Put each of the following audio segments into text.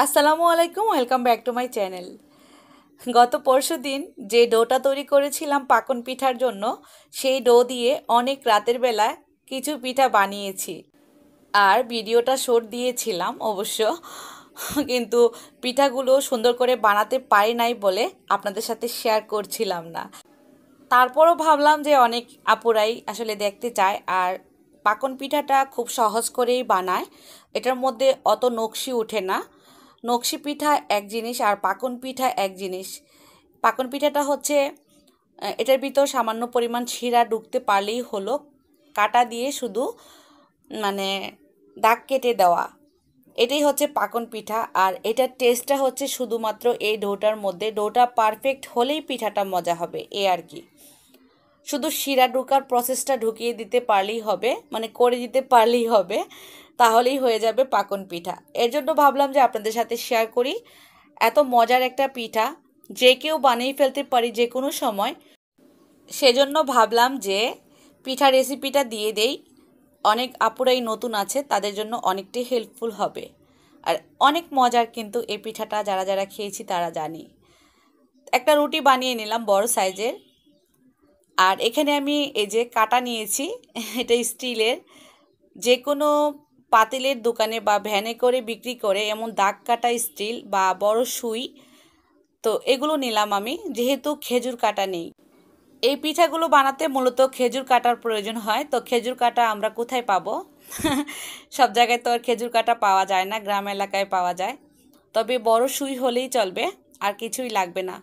আসসালামু আলাইকুম welcome back to my channel গত পরশু দিন যে ডোটা তৈরি করেছিলাম পাকন পিঠার জন্য সেই ডো দিয়ে অনেক রাতের বেলা কিছু পিঠা বানিয়েছি আর ভিডিওটা শোট দিয়েছিলাম অবশ্য কিন্তু পিঠাগুলো সুন্দর করে বানাতে পারি নাই বলে আপনাদের সাথে শেয়ার করছিলাম না তারপরও ভাবলাম যে অনেক আপুরাই আসলে দেখতে চায় আর পাকন পিঠাটা খুব সহজ করেই বানায় এটার মধ্যে অত নকশি উঠে না নকশি পিঠা এক জিনিস আর পাকন পিঠা এক জিনিস পাকন পিঠাটা হচ্ছে এটার ভিতর সামান্য পরিমাণ শিরা ঢুকতে পারলেই হলো কাটা দিয়ে শুধু মানে দাগ কেটে দেওয়া এটাই হচ্ছে পাকন পিঠা আর এটার টেস্টটা হচ্ছে শুধুমাত্র এই ডোটার মধ্যে ডোটা পারফেক্ট হলেই পিঠাটা মজা হবে এ আর কি শুধু শিরা ঢোকার প্রসেসটা ঢুকিয়ে দিতে পারলেই হবে মানে করে দিতে পারলেই হবে তাহলেই হয়ে যাবে পাকন পিঠা এর জন্য ভাবলাম যে আপনাদের সাথে শেয়ার করি এত মজার একটা পিঠা যে কেউ বানিয়ে ফেলতে পারি যে কোনো সময় সেজন্য ভাবলাম যে পিঠা রেসিপিটা দিয়ে দেই অনেক আপুরাই নতুন আছে তাদের জন্য অনেকটাই হেল্পফুল হবে আর অনেক মজার কিন্তু এই পিঠাটা যারা যারা খেয়েছি তারা জানি একটা রুটি বানিয়ে নিলাম বড় সাইজের আর এখানে আমি এই যে কাটা নিয়েছি এটা স্টিলের যে কোনো পাতিলের দোকানে বা ভ্যানে করে বিক্রি করে এমন দাগ কাটা স্টিল বা বড় সুই তো এগুলো নিলাম আমি যেহেতু খেজুর কাটা নেই এই পিঠাগুলো বানাতে মূলত খেজুর কাটার প্রয়োজন হয় তো খেজুর কাটা আমরা কোথায় পাবো সব জায়গায় তো আর খেজুর কাটা পাওয়া যায় না গ্রাম এলাকায় পাওয়া যায় তবে বড় সুই হলেই চলবে আর কিছুই লাগবে না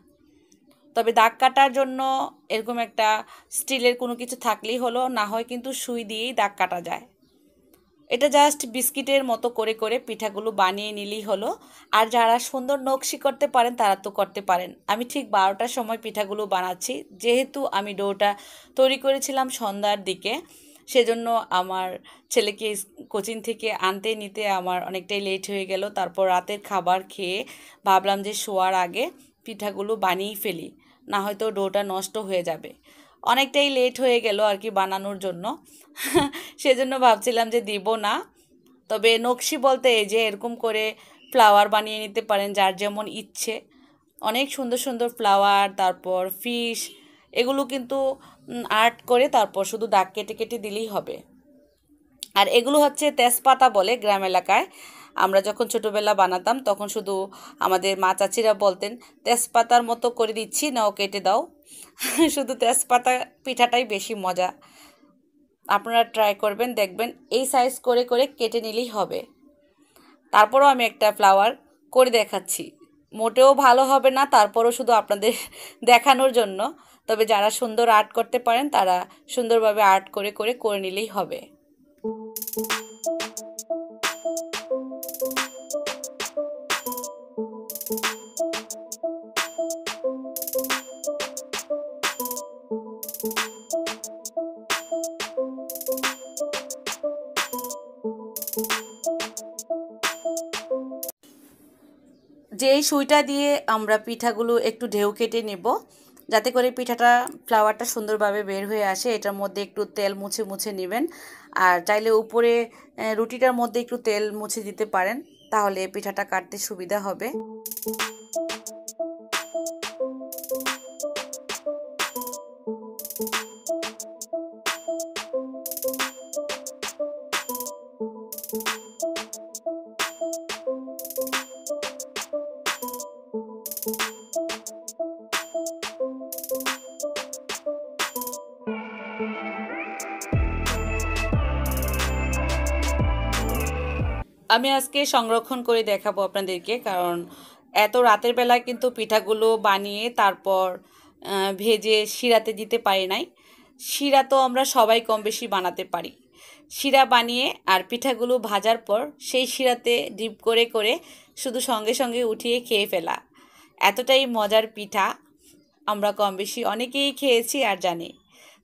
তবে দাগ কাটার জন্য এরকম একটা স্টিলের কোনো কিছু থাকলেই হলো না হয় কিন্তু সুই দিয়েই দাগ কাটা যায় এটা জাস্ট বিস্কিটের মতো করে করে পিঠাগুলো বানিয়ে নিলেই হলো আর যারা সুন্দর নকশি করতে পারেন তারা তো করতে পারেন আমি ঠিক বারোটার সময় পিঠাগুলো বানাচ্ছি যেহেতু আমি ডোটা তৈরি করেছিলাম সন্ধ্যার দিকে সেজন্য আমার ছেলেকে কোচিং থেকে আনতে নিতে আমার অনেকটাই লেট হয়ে গেল তারপর রাতের খাবার খেয়ে ভাবলাম যে শোয়ার আগে পিঠাগুলো বানিয়ে ফেলি না হয়তো ডোটা নষ্ট হয়ে যাবে অনেকটাই লেট হয়ে গেল আর কি বানানোর জন্য সেজন্য ভাবছিলাম যে দিব না তবে নকশি বলতে এই যে এরকম করে ফ্লাওয়ার বানিয়ে নিতে পারেন যার যেমন ইচ্ছে অনেক সুন্দর সুন্দর ফ্লাওয়ার তারপর ফিশ এগুলো কিন্তু আর্ট করে তারপর শুধু দাগ কেটে কেটে দিলেই হবে আর এগুলো হচ্ছে তেজপাতা বলে গ্রাম এলাকায় আমরা যখন ছোটোবেলা বানাতাম তখন শুধু আমাদের মা চাচিরা বলতেন তেজপাতার মতো করে দিচ্ছি নাও কেটে দাও শুধু তেজপাতা পিঠাটাই বেশি মজা আপনারা ট্রাই করবেন দেখবেন এই সাইজ করে করে কেটে নিলেই হবে তারপরও আমি একটা ফ্লাওয়ার করে দেখাচ্ছি মোটেও ভালো হবে না তারপরও শুধু আপনাদের দেখানোর জন্য তবে যারা সুন্দর আর্ট করতে পারেন তারা সুন্দরভাবে আর্ট করে করে করে নিলেই হবে যে সুইটা দিয়ে আমরা পিঠাগুলো একটু ঢেউ কেটে নেব যাতে করে পিঠাটা ফ্লাওয়ারটা সুন্দরভাবে বের হয়ে আসে এটার মধ্যে একটু তেল মুছে মুছে নেবেন আর চাইলে উপরে রুটিটার মধ্যে একটু তেল মুছে দিতে পারেন তাহলে পিঠাটা কাটতে সুবিধা হবে আমি আজকে সংরক্ষণ করে দেখাবো আপনাদেরকে কারণ এত রাতের বেলা কিন্তু পিঠাগুলো বানিয়ে তারপর ভেজে শিরাতে দিতে পারি নাই শিরা তো আমরা সবাই কম বেশি বানাতে পারি শিরা বানিয়ে আর পিঠাগুলো ভাজার পর সেই শিরাতে ডিপ করে করে শুধু সঙ্গে সঙ্গে উঠিয়ে খেয়ে ফেলা এতটাই মজার পিঠা আমরা কম বেশি অনেকেই খেয়েছি আর জানি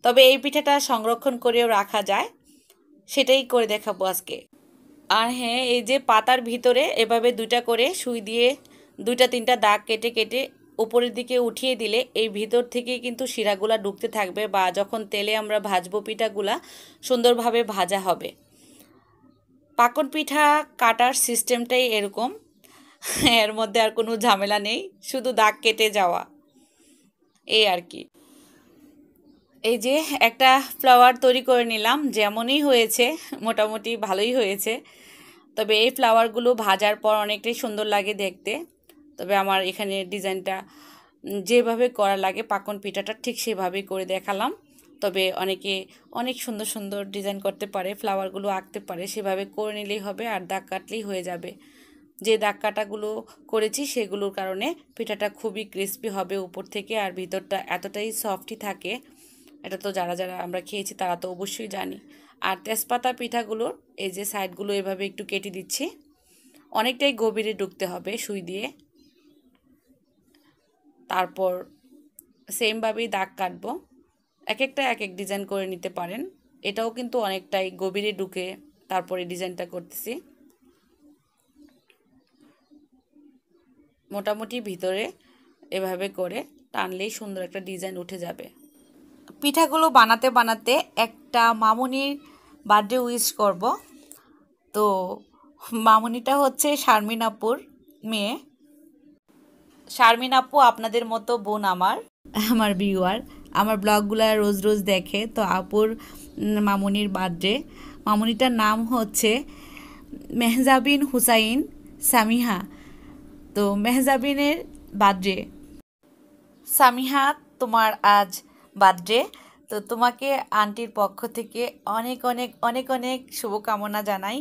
তবে এই পিঠাটা সংরক্ষণ করেও রাখা যায় সেটাই করে দেখাবো আজকে আর হ্যাঁ এই যে পাতার ভিতরে এভাবে দুটা করে সুই দিয়ে দুইটা তিনটা দাগ কেটে কেটে উপরের দিকে উঠিয়ে দিলে এই ভিতর থেকে কিন্তু শিরাগুলা ডুবতে থাকবে বা যখন তেলে আমরা ভাজবো পিঠাগুলা সুন্দরভাবে ভাজা হবে পাকন পিঠা কাটার সিস্টেমটাই এরকম এর মধ্যে আর কোনো ঝামেলা নেই শুধু দাগ কেটে যাওয়া এই আর কি এই যে একটা ফ্লাওয়ার তৈরি করে নিলাম যেমনই হয়েছে মোটামুটি ভালোই হয়েছে তবে এই ফ্লাওয়ারগুলো ভাজার পর অনেকটাই সুন্দর লাগে দেখতে তবে আমার এখানে ডিজাইনটা যেভাবে করা লাগে পাকন পিঠাটা ঠিক সেভাবেই করে দেখালাম তবে অনেকে অনেক সুন্দর সুন্দর ডিজাইন করতে পারে ফ্লাওয়ারগুলো আঁকতে পারে সেভাবে করে নিলেই হবে আর দাগ কাটলেই হয়ে যাবে যে দাগ কাটাগুলো করেছি সেগুলোর কারণে পিঠাটা খুবই ক্রিস্পি হবে উপর থেকে আর ভিতরটা এতটাই সফটই থাকে এটা তো যারা যারা আমরা খেয়েছি তারা তো অবশ্যই জানি আর তেজপাতা পিঠাগুলোর এই যে সাইডগুলো এভাবে একটু কেটে দিচ্ছি অনেকটাই গভীরে ঢুকতে হবে সুই দিয়ে তারপর সেমভাবেই দাগ কাটবো এক একটা এক এক ডিজাইন করে নিতে পারেন এটাও কিন্তু অনেকটাই গভীরে ঢুকে তারপরে ডিজাইনটা করতেছি মোটামুটি ভিতরে এভাবে করে টানলেই সুন্দর একটা ডিজাইন উঠে যাবে পিঠাগুলো বানাতে বানাতে একটা মামুনির বার্থডে উইশ করব তো মামুনিটা হচ্ছে শারমিন আপুর মেয়ে শারমিন আপু আপনাদের মতো বোন আমার আমার ভিউয়ার আমার ব্লগগুলো রোজ রোজ দেখে তো আপুর মামুনির বার্থডে মামুনিটার নাম হচ্ছে মেহজাবিন হুসাইন সামিহা তো মেহজাবিনের বার্থডে সামিহা তোমার আজ বার্থডে তো তোমাকে আন্টির পক্ষ থেকে অনেক অনেক অনেক অনেক শুভকামনা জানাই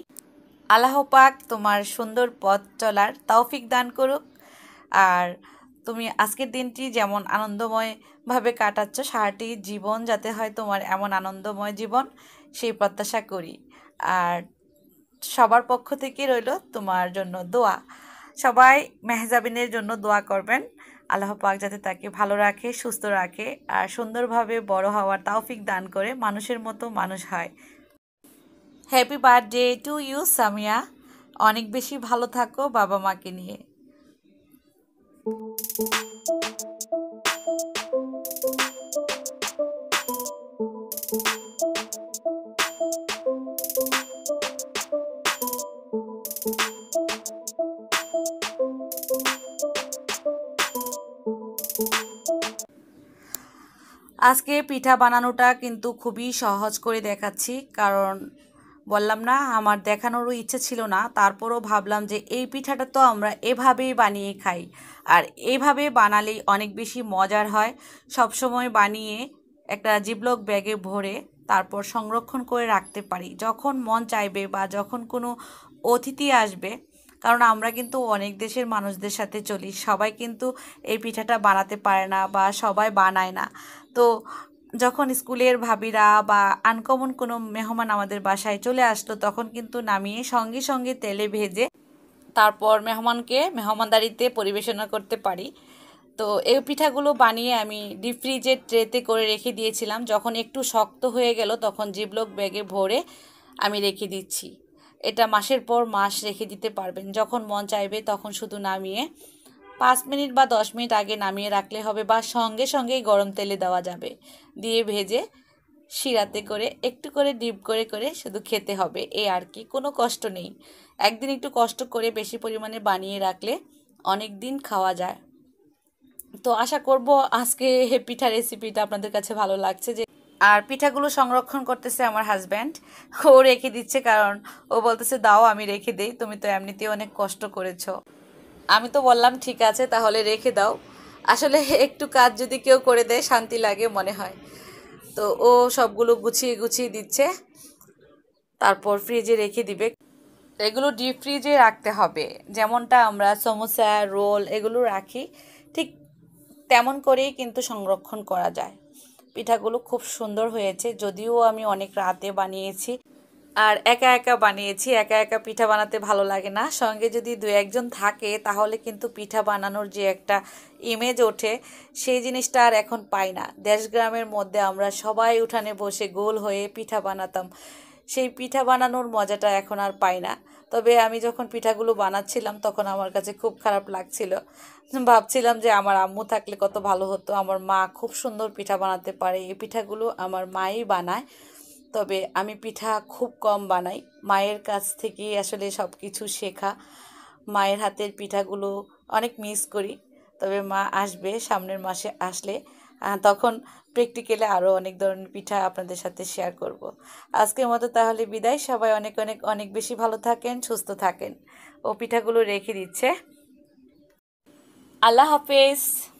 আল্লাহ পাক তোমার সুন্দর পথ চলার তৌফিক দান করুক আর তুমি আজকের দিনটি যেমন আনন্দময়ভাবে কাটাচ্ছ সারাটি জীবন যাতে হয় তোমার এমন আনন্দময় জীবন সেই প্রত্যাশা করি আর সবার পক্ষ থেকে রইল তোমার জন্য দোয়া সবাই মেহজাবিনের জন্য দোয়া করবেন আল্লাহ পাক যাতে তাকে ভালো রাখে সুস্থ রাখে আর সুন্দরভাবে বড় হওয়ার তাওফিক দান করে মানুষের মতো মানুষ হয় happy birthday to you Samia অনেক বেশি ভালো থাকো বাবা মাকে নিয়ে আজকে পিঠা বানানোটা কিন্তু খুবই সহজ করে দেখাচ্ছি কারণ বললাম না আমার দেখানোরও ইচ্ছে ছিল না তারপরও ভাবলাম যে এই পিঠাটা তো আমরা এভাবেই বানিয়ে খাই আর এভাবে বানালেই অনেক বেশি মজার হয় সবসময় বানিয়ে একটা জিবলক ব্যাগে ভরে তারপর সংরক্ষণ করে রাখতে পারি যখন মন চাইবে বা যখন কোনো অতিথি আসবে কারণ আমরা কিন্তু অনেক দেশের মানুষদের সাথে চলি সবাই কিন্তু এই পিঠাটা বানাতে পারে না বা সবাই বানায় না তো যখন স্কুলের ভাবিরা বা আনকমন কোনো মেহমান আমাদের বাসায় চলে আসলো তখন কিন্তু নামিয়ে সঙ্গে সঙ্গে তেলে ভেজে তারপর মেহমানকে মেহমানদারিতে পরিবেশনা করতে পারি তো এই পিঠাগুলো বানিয়ে আমি ডিপ ফ্রিজের ট্রেতে করে রেখে দিয়েছিলাম যখন একটু শক্ত হয়ে গেল তখন জিবলক ব্যাগে ভরে আমি রেখে দিচ্ছি এটা মাসের পর মাস রেখে দিতে পারবেন যখন মন চাইবে তখন শুধু নামিয়ে পাঁচ মিনিট বা দশ মিনিট আগে নামিয়ে রাখলে হবে বা সঙ্গে সঙ্গেই গরম তেলে দেওয়া যাবে দিয়ে ভেজে শিরাতে করে একটু করে ডিপ করে করে শুধু খেতে হবে এ আর কি কোনো কষ্ট নেই একদিন একটু কষ্ট করে বেশি পরিমাণে বানিয়ে রাখলে অনেক দিন খাওয়া যায় তো আশা করব আজকে পিঠা রেসিপিটা আপনাদের কাছে ভালো লাগছে যে আর পিঠাগুলো সংরক্ষণ করতেছে আমার হাজব্যান্ড ও রেখে দিচ্ছে কারণ ও বলতেছে দাও আমি রেখে দিই তুমি তো এমনিতেই অনেক কষ্ট করেছো আমি তো বললাম ঠিক আছে তাহলে রেখে দাও আসলে একটু কাজ যদি কেউ করে দেয় শান্তি লাগে মনে হয় তো ও সবগুলো গুছিয়ে গুছিয়ে দিচ্ছে তারপর ফ্রিজে রেখে দিবে এগুলো ডিপ ফ্রিজে রাখতে হবে যেমনটা আমরা সমোসা রোল এগুলো রাখি ঠিক তেমন করেই কিন্তু সংরক্ষণ করা যায় পিঠাগুলো খুব সুন্দর হয়েছে যদিও আমি অনেক রাতে বানিয়েছি আর একা একা বানিয়েছি একা একা পিঠা বানাতে ভালো লাগে না সঙ্গে যদি দু একজন থাকে তাহলে কিন্তু পিঠা বানানোর যে একটা ইমেজ ওঠে সেই জিনিসটা আর এখন পাই না দেশগ্রামের মধ্যে আমরা সবাই উঠানে বসে গোল হয়ে পিঠা বানাতাম সেই পিঠা বানানোর মজাটা এখন আর পাই না তবে আমি যখন পিঠাগুলো বানাচ্ছিলাম তখন আমার কাছে খুব খারাপ লাগছিল ভাবছিলাম যে আমার আম্মু থাকলে কত ভালো হতো আমার মা খুব সুন্দর পিঠা বানাতে পারে এই পিঠাগুলো আমার মাই বানায় তবে আমি পিঠা খুব কম বানাই মায়ের কাছ থেকে আসলে সব কিছু শেখা মায়ের হাতের পিঠাগুলো অনেক মিস করি তবে মা আসবে সামনের মাসে আসলে তখন প্র্যাকটিক্যালে আরও অনেক ধরনের পিঠা আপনাদের সাথে শেয়ার করব। আজকের মতো তাহলে বিদায় সবাই অনেক অনেক অনেক বেশি ভালো থাকেন সুস্থ থাকেন ও পিঠাগুলো রেখে দিচ্ছে আল্লাহ হাফেজ